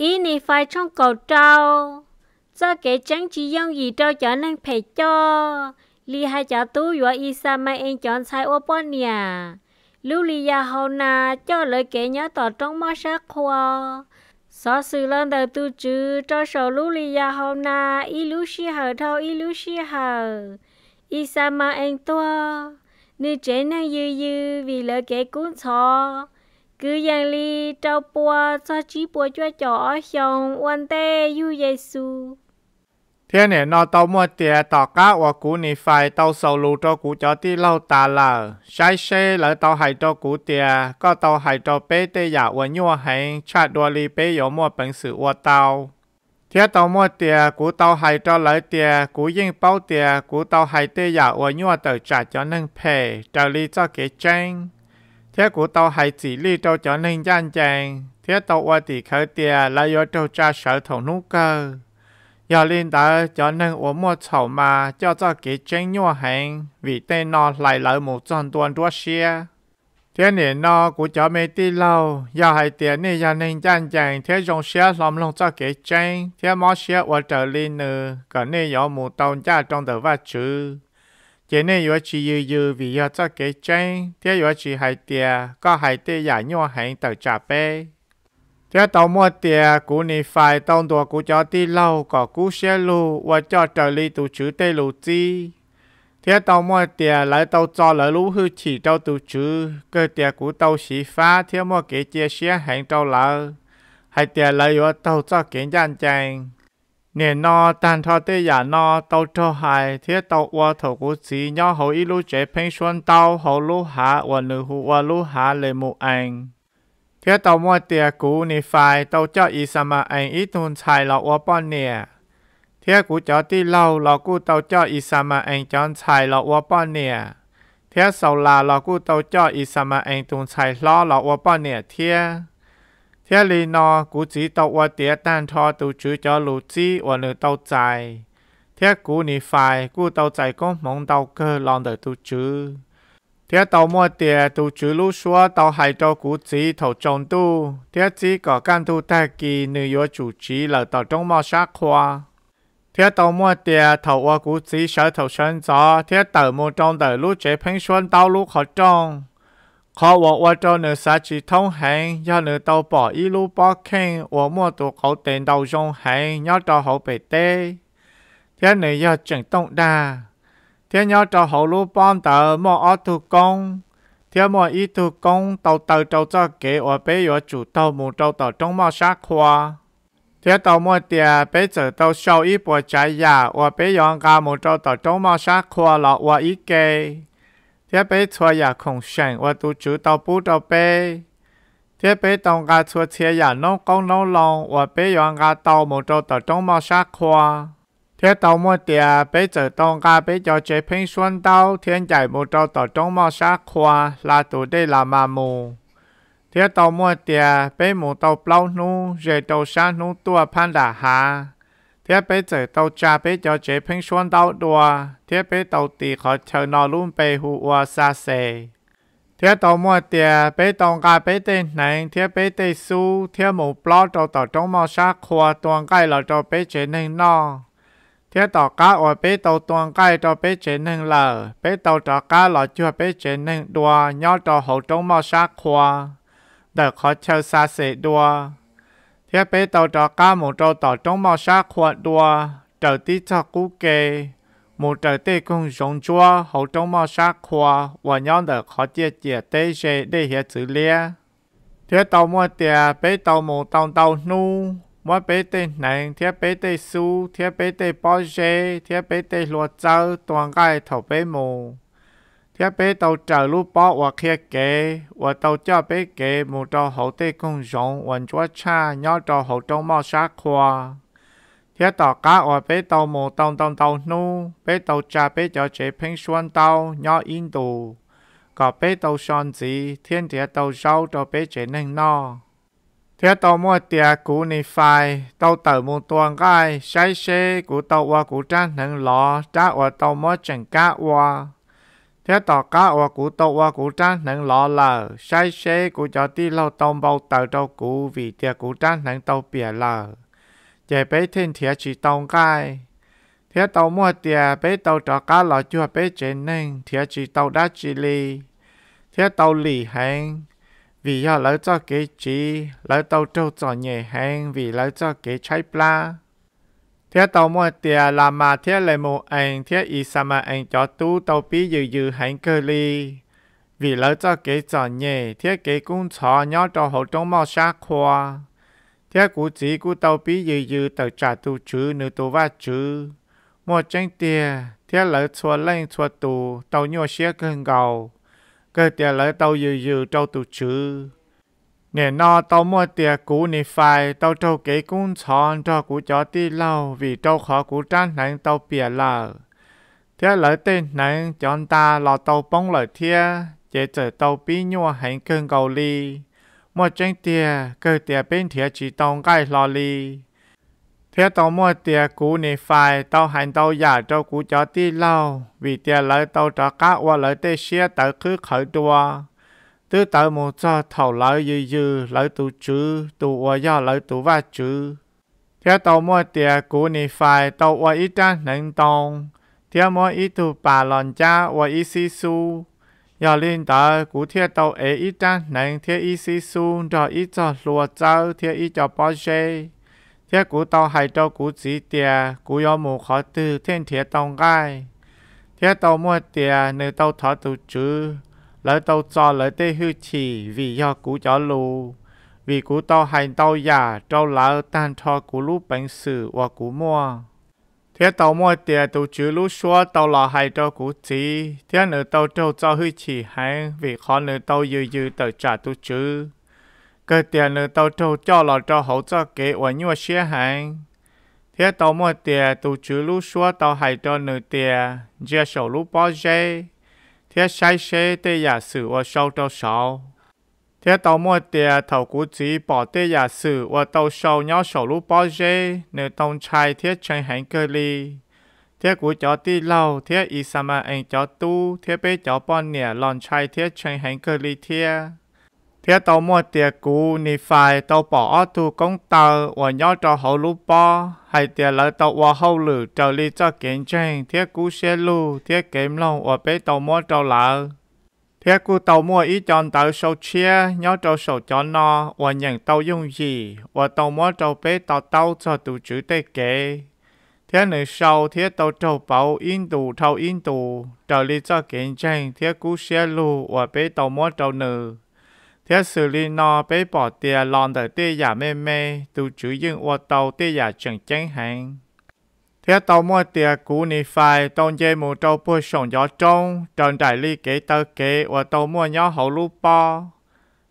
ý nì phải trong cầu trâu, cho cái trắng chỉ dùng gì trao cho nên phải cho li hai cho tú vừa y sa mai anh chọn sai ô bón nhà lưu li ya hầu na cho lời kẻ nhớ tỏ trong mơ sắc khoa Sở sự lên đời tu trừ cho sầu lũ lì ya hôm na y lũ xí hờ thâu y lũ xí hờ y sa ma anh tua nữ trẻ năng dư dư vì lời kẻ cuốn xó cứ yang li trao bùa cho chí bùa cho chó xong quan tê yu giê xu thiên nè nó tao mua tiền tao cá và cú nì phải tàu sầu lù cho cú cho tí lâu tà lờ sai xe lỡ tàu hải cho cú tiền có tàu hải cho bé tê giả và nhua hẹn, cha đua lì bé yếu mua bằng sự của tàu. thế tàu mua tiền cú tàu hải cho lỡ tiền cú yên bao tiền cú tàu hải tê giả và nhua tờ trả cho nâng pè trả lì cho cái tranh thế của tàu hải chỉ lý tàu cho nên gian chàng thế tàu qua tỷ khởi tìa là do tàu cha sở thổ nú cơ giờ lên đã cho nên ổ mua chậu mà cho cho cái chân nhỏ hàng vì tên nó lại lỡ một trận tuần đua xe thế nên nó cũng cho mấy tí lâu giờ hai tiền này giờ nên gian chàng thế dùng xe lòng lòng cho cái chân thế mó xe ở trở lên nữa cả nên có một tàu cha trong tờ vật chữ chế này yếu chỉ yếu yếu vì cái chân, thế yếu hai tia, có hai tia giả nhau hành tàu trả bê. Thế tàu mua tia, cú nì phải tông đùa cú cho tí lâu, có cú xe lù, và cho trợ lý tù chữ tê lù chi. Thế tàu mua tia, lại tàu cho lỡ lũ hư chỉ tàu chữ, cơ tia cú tàu xí phá, thế mua kế xe hành tàu lỡ. Hai tia lại yếu tàu cho kiến gian chàng. เนี่นตันทอเตยานอเตโตอหายเทียโตวัวถกุสีย่อเขาอีลูเจเพ่งชวนเตาเขาลูหาวันหรือหัวลูหาเลยมูเองเทียโตมัวเตียกูนี่ไฟโตเจ้าอีสมาเองอีตุนชายเราวัวป้อนเนี่ยเทียกูเจ้าที่เล่าเรากูโตเจ้าอีสมาเองจอนชายเราวัวป้อนเนี่ยเทียเสาลาเรากูโตเจ้าอีสมาเองตุนชายล้อเาวัวป้อนเนี่ยเทีย thế lì nó cú chỉ tàu qua tía tan cho tàu chú cho lũ chi và nửa tàu chạy thế cú nì phải cú tàu chạy có mong tàu cơ lòng đời tàu chữ thế tàu mua tía tàu chú lũ xua tàu hai cho cú chỉ thầu trồng tu thế chỉ có can tu ta kỳ nửa yếu chủ chỉ là tàu trong mò sát khoa thế tàu mua tía tàu qua cú chỉ sở tàu sơn gió thế tàu mua trong đời lũ chế phanh xuân tàu lũ khó trong เขาบอกว่าเจ้าเนื้อสาจีท้องแหงย่าเนื้อเต้าปออีลูปอแข้งว่ามั่วตัวเขาเต็นเต้าจงแหงย่าเจ้าเขาไปเต้เทียนเนื้อย่าจึงต้องด่าเทียนย่าเจ้าเขาลูป้อมเต่อมั่วอ้อถูกกงเทียนมั่วอีถูกกงเต้าเต่าเจ้าจะเก๋ว่าเป้ยว่าจูเต้าหมูเจ้าเต่าจงมั่วชักควาเทียนเต้ามั่วเตียเป้เจอเต้าเช่าอีปวดใจยาว่าเป้ยองกาหมูเจ้าเต่าจงมั่วชักควาหลอกว่าอีเก๋ thiết bị cho nhà không sản và tổ chú tàu bút đầu bê. Thiết bị đồng gà cho thiết nhà nông công nông lòng và bê yon gà đầu một tàu tờ trong màu sát khoa. Thiết tàu mua địa bê trở đồng gà bê cho chế phim xuân đầu thiên giải một trâu tàu trong màu sát khoa là tổ đề là mà mù. Thiết tàu mua địa bê mù tàu bao nu, rể tàu sáng nu tua panda hà. เทียบไปเจอตัวจ่าไปเจอเจเพ่งชวนตัวดัวเทียบไปตัวตีขอเชิญนอรุ่มไปหัวซาเซเทียบตัวมัวเตียไปตองกาไปเต้นไหนเทียบไปเตสู้เทียหมูปลอตัวต่อจงมอชาควาตัวใกล้เราตัวไปเจหนึ่งนอเทียบต่อก้าอวดไปตัวตัวใกล้ตัวไปเจหนึ่งเหล่าไปตัวต่อก้าหล่อจั่วไปเจหนึ่งดัวย่อตัวหัวจงมอชาควาเด็กขอเชิญซาเซดัว thiết bị tàu trò cá một trâu tàu trong màu sắc khoa đua trở đi cho cú kê một trở tí cùng sống chua hậu trong màu sắc khoa và nhóm được khó chia chia tế chế để hiện xử lý thiết tàu mua tiền bế tàu một tàu tàu nu mua bế tê nành thiết bế tê su thiết bế tê bó chế thiết bế tê lúa châu toàn cái thầu bế mù thế bé tàu trở lũ bỏ và kia kế và tàu cho bé kế một trò hậu tê công rộng và chúa cha nhỏ trò hậu trong mò xa khoa thế tàu cá và bé tàu một tàu tàu tàu nu bé tàu cha bé cho chế phênh xuân tàu nhỏ in tù có bé tàu son gì thiên thế tàu rau cho bé chế nên no thế tàu mua tiệc cũ nì phai tàu tờ một tuần gai sai xe của tàu và của trang nâng lò trả và tàu mua chẳng cá và thế tỏ cá và củ tàu và củ trang nâng lọ lờ sai xe củ cho tí lâu tông bao tờ trâu củ vì tia củ trang nâng tàu bìa lờ chế bế thiên thiệt chỉ tông cai thế tàu mua tia bế tàu trọ cá lọ chua bế chế nâng thiệt chỉ tàu đã chỉ lì thế tàu lì hành vì do lỡ cho kế chỉ lỡ tàu trâu cho nhẹ hành vì lỡ cho kế trái pla thế tàu mua tiền là mà thế lại mù anh thế y sa mà anh cho tú tàu bí dư dư hành cơ ly vì lỡ cho cái cho nhẹ thế cái cũng cho nhỏ cho hậu trong mò xa khoa thế cú chỉ cú tàu bí dư dư tàu trả tu chữ nữ tu va chữ mua tranh tiền thế lỡ chua lên chua tu tàu nhua xe cơn gầu cơ tiền lỡ tàu dư dư trâu tu chữ nè no tao mua tiệc cũ nè phải tao trâu kế cũng chọn cho cũ cho tí lâu vì trâu khó cũ trán nắng tao bìa lờ thế lời tên nắng chọn ta lò tao bông lời thia chế trở tao bí nhua hành cơn cầu ly mua tranh tiệc cơ tiệc bên thia chỉ tao gai lò ly thế tao mua tiệc cũ nè phải tao hành tao giả cho cũ cho tí lâu vì tiệc lời tao cho cá qua lời tê xia tao cứ khởi đua từ tờ một cho thầu lợi dư dư lợi tụ chữ tụ ở do lợi tụ va chữ theo tàu mua tiền của nị phải tàu ở ít ra nâng tông theo mua ít tụ bà lòn cha ở ít xí su giờ lên tờ của theo tàu ở ít ra nâng theo ít xí su cho ít cho lùa châu theo ít cho bao xe theo của tàu hai cho của chỉ tiền của do mù khó từ thiên thiệt tông gai theo tàu mua tiền nơi tàu thọ tụ chữ lợi tàu cho lợi tê hư chỉ vì do cú chó lù vì cú tàu hành tàu giả trâu lão tan cho cú lũ bánh sử và cú mua thế tàu mua tiền tàu chữ lũ xóa tàu là hai cho cú chỉ thế nữa tàu trâu cho hư chỉ hay vì khó nữa tàu dư dư tàu trả tàu chữ cơ tiền nữa tàu trâu cho là cho hậu cho kế và nhua xe hành thế tàu mua tiền tàu chữ lũ xóa tàu hai cho nữa tiền giờ sổ lũ bao dây thế sai xe tê giả sử và sau đâu sáu thế tàu mua tiền thầu cú chỉ bỏ tê giả sử và tàu sau nhau sầu lũ bỏ dê nếu tông trai thế chân hành cơ ly thế cú chó ti lâu thế y mà anh chó tu thế bé chó bọn nè lòn trai thế chân hành cơ ly thế thế tàu mua tiền cũ nị phải tàu bỏ tu công tờ và nhớ cho hậu lúc bỏ hay tiền lợi tàu và hậu lử trở đi cho kiến tranh thế cũ xe lu thế kém lòng và bé tàu mua cho lợ thế cũ tàu mua ít chọn tàu sầu chia nhớ cho sầu cho nó và nhận tàu dùng gì và tàu mua cho bé tàu tao cho tụ chữ tê kệ thế này sau thế tàu trâu bảo in tù thâu in tù trở đi cho kiến tranh thế cũ xe lu và bé tàu mua trâu nữ thế xử lý nó bế bỏ tia lon tới tia giả mê mê, tu chú dương ô tàu tia giả chẳng chánh hành. Thế tàu mua tia cú ni phai, tông dê mù trâu bùa sổng gió trông, trần đại ly kế tơ kế, ô tàu mua nhỏ hậu lũ bò.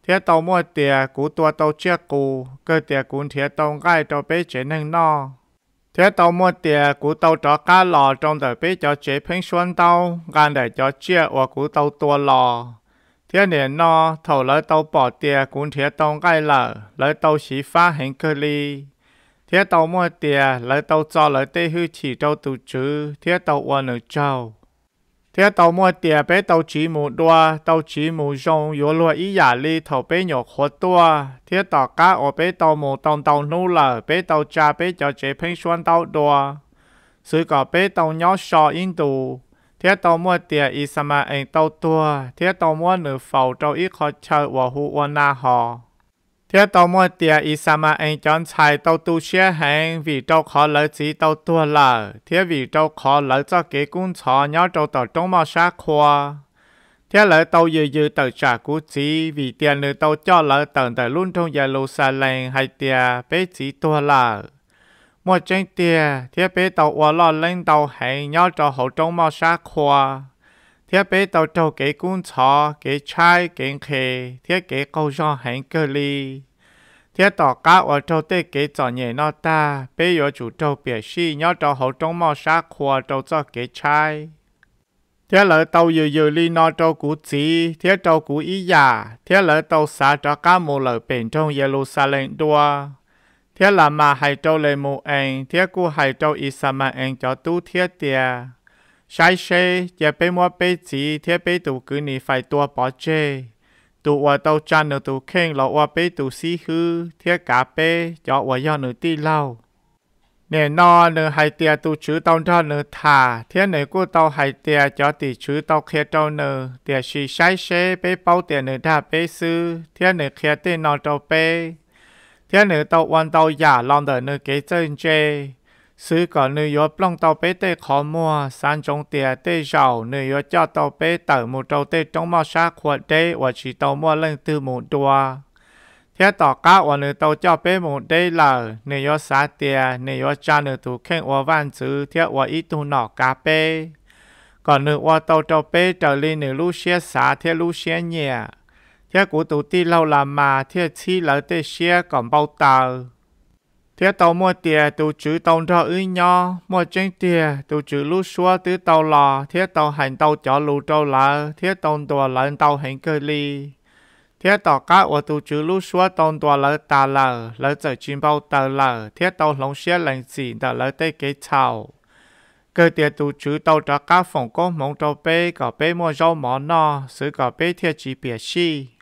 Thế tàu mua tia cú tua tàu chia cú, cơ tia cú thế tông gai tàu bế chế nâng nọ Thế tàu mua tia cú tàu trọ cá lò trong tờ bế cho chế phênh xuân tàu, gan để cho chia ô cú tàu tua lò thế niên no thầu lấy tàu bỏ tiền cũng thiệt tàu gai lở lấy tàu xí phá hình cơ ly thiệt tàu mua tiền lấy tàu cho lấy tê hư chỉ tàu tù chứ thiệt tàu uẩn nửa trâu thiệt tàu mua tiền bé tàu chỉ mù đua tàu chỉ mù rong yếu lúa ý giả ly thầu bé nhỏ khó tua thiệt tàu cá ở bé tàu mù tàu tàu nô lở bé tàu cha bé cho chế phênh xuân tàu đua sự có bé tàu nhỏ sò in tù thế tàu mua tiền y anh tàu tua thế tàu mua nửa phẩu trâu ít khó chơi và hú và na họ thế tàu mua tiền y anh chọn xài tàu tu xe hàng vì trâu khó lỡ chỉ tàu tua lỡ thế vì trâu khó lỡ cho kế cung chó nhớ trâu tàu trong mà sát khoa thế lỡ tàu dự dự tàu trả cú chỉ vì tiền nửa tàu cho lỡ tận tại luôn trong Jerusalem hay tiền bé chỉ tua lỡ một chân tiền thiết bị tàu quả lò lên tàu hệ nhau cho hậu trong màu xa khoa thiết bị tàu trâu kế cung chó kế chai kế khe, thiết cái câu do hẹn cơ ly thiết tỏ cá ở trâu để cái cho nhẹ nó ta bây giờ chủ trâu bể si nhau cho hậu trong màu xa khoa trâu cho kế chai thiết lỡ tàu dự dự ly nó trâu cú chí thiết trâu cú ý giả thiết lỡ tàu xá cho cá mù lỡ bền trong Jerusalem đua thế là mà hai châu lê mù anh thế cô hai châu y sa mà anh cho tu thế tiề sai xe giờ bé mua bê chỉ thế bé tụ cứ nị phải tua bỏ chê tụ ở tàu chăn ở tụ khen lọ ở bé tụ si hư thế cả bé cho ở do nửa ti lâu nè no nửa hai tiề tụ chữ tàu cho nửa thả thế nửa cô tàu hai tiề cho tỷ chữ tàu khe tàu nửa tiề xì sai xe bê bao tiề nửa đa bê sư thế nửa khe tên nọ tàu bê 天女到弯到亚，让的你给真追。ซื้อก่อนนิวยอร์กปล้องเตาเป๊เตะขอมัวสานจงเตียเตะเฉานิวยอร์เจ้าเตาเป๊เต๋อหมูเตาเตจงมาชาขวดเตว่าชีตามัวเล่นตื้อหมูตัวเทียต่อก้าวเนนิอเตาเจ้าเป๊ะหมูเดะเหล่านิวยอสาเตียนิวยอร์จ้านิถูกแข่งวบันซื้อเทียวอีตูหนอกกาเป๊ก่อนนิอวัาเตาเตาเป๊เต๋อลีนิอลูเชียสาเทียลูเชียเนี่ย thế của tụ ti lâu là mà thế chi lỡ tê xe còn bao tờ thế tàu mua tiền tụ chữ tàu ra ư nho mua chân tiền tụ chữ lú xua tứ tàu lò thế tàu hành tàu chó lù trâu lợ thế tàu tùa lợn tàu hành cơ ly thế tàu cá của tụ chữ lú xua tàu tùa lợ tà lợ lợ chở chim bao tờ lợ thế tàu lông xe lành xỉ tờ lợ tê kế chào cơ tiền tụ chữ tàu cho cá phòng có mong trâu bê có bê mua rau mỏ no sứ có bê thiệt chỉ biệt si